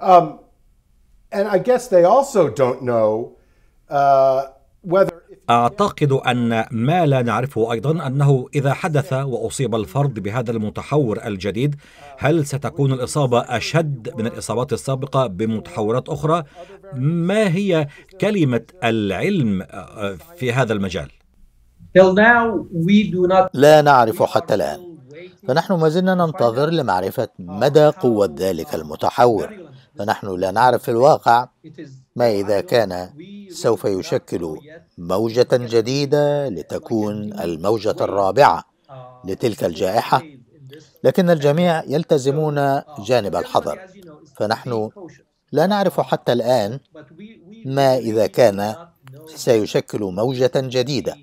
Um, and I guess they also don't know uh, whether أعتقد أن ما لا نعرفه أيضا أنه إذا حدث وأصيب الفرد بهذا المتحور الجديد هل ستكون الإصابة أشد من الإصابات السابقة بمتحورات أخرى؟ ما هي كلمة العلم آه، في هذا المجال؟ لا نعرف حتى الآن فنحن ما زلنا ننتظر لمعرفة مدى قوة ذلك المتحور فنحن لا نعرف في الواقع ما إذا كان سوف يشكل موجة جديدة لتكون الموجة الرابعة uh, لتلك الجائحة لكن الجميع يلتزمون uh, جانب الحذر فنحن لا نعرف حتى الآن ما إذا كان سيشكل موجة جديدة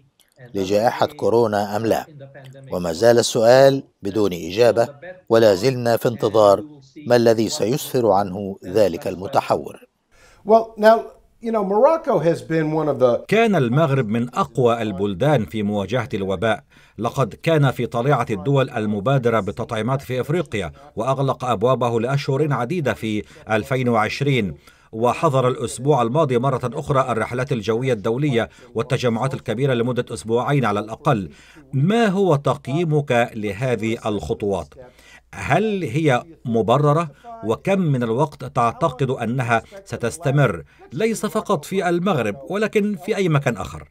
لجائحة كورونا أم لا؟ وما زال السؤال بدون إجابة ولا زلنا في انتظار ما الذي سيسفر عنه ذلك المتحور. كان المغرب من أقوى البلدان في مواجهة الوباء لقد كان في طليعة الدول المبادرة بالتطعيمات في إفريقيا وأغلق أبوابه لأشهر عديدة في 2020 وحضر الأسبوع الماضي مرة أخرى الرحلات الجوية الدولية والتجمعات الكبيرة لمدة أسبوعين على الأقل ما هو تقييمك لهذه الخطوات؟ هل هي مبررة وكم من الوقت تعتقد أنها ستستمر ليس فقط في المغرب ولكن في أي مكان آخر؟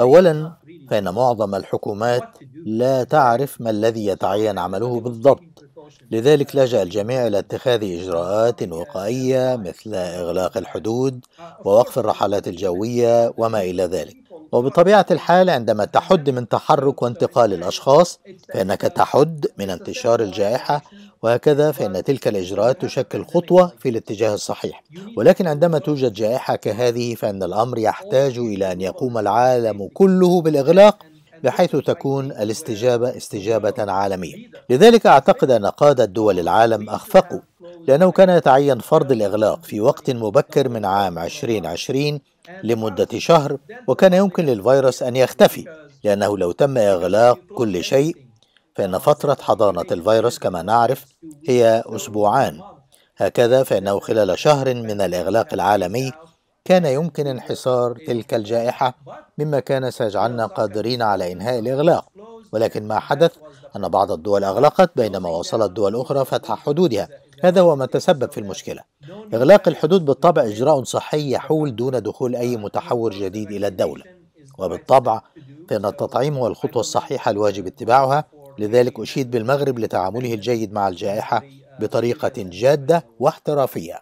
أولا فإن معظم الحكومات لا تعرف ما الذي يتعين عمله بالضبط لذلك لجأ الجميع إلى اتخاذ إجراءات وقائية مثل إغلاق الحدود ووقف الرحلات الجوية وما إلى ذلك وبطبيعة الحال عندما تحد من تحرك وانتقال الأشخاص فإنك تحد من انتشار الجائحة وهكذا فإن تلك الإجراءات تشكل خطوة في الاتجاه الصحيح ولكن عندما توجد جائحة كهذه فإن الأمر يحتاج إلى أن يقوم العالم كله بالإغلاق بحيث تكون الاستجابة استجابة عالمية لذلك أعتقد أن قادة دول العالم أخفقوا لأنه كان يتعين فرض الإغلاق في وقت مبكر من عام 2020 لمدة شهر وكان يمكن للفيروس أن يختفي لأنه لو تم إغلاق كل شيء فإن فترة حضانة الفيروس كما نعرف هي أسبوعان هكذا فإنه خلال شهر من الإغلاق العالمي كان يمكن انحصار تلك الجائحة مما كان سيجعلنا قادرين على إنهاء الإغلاق ولكن ما حدث أن بعض الدول أغلقت بينما واصلت دول أخرى فتح حدودها هذا هو ما تسبب في المشكلة إغلاق الحدود بالطبع إجراء صحي يحول دون دخول أي متحور جديد إلى الدولة وبالطبع فإن التطعيم هو الخطوة الصحيحة الواجب اتباعها لذلك أشيد بالمغرب لتعامله الجيد مع الجائحة بطريقة جادة واحترافية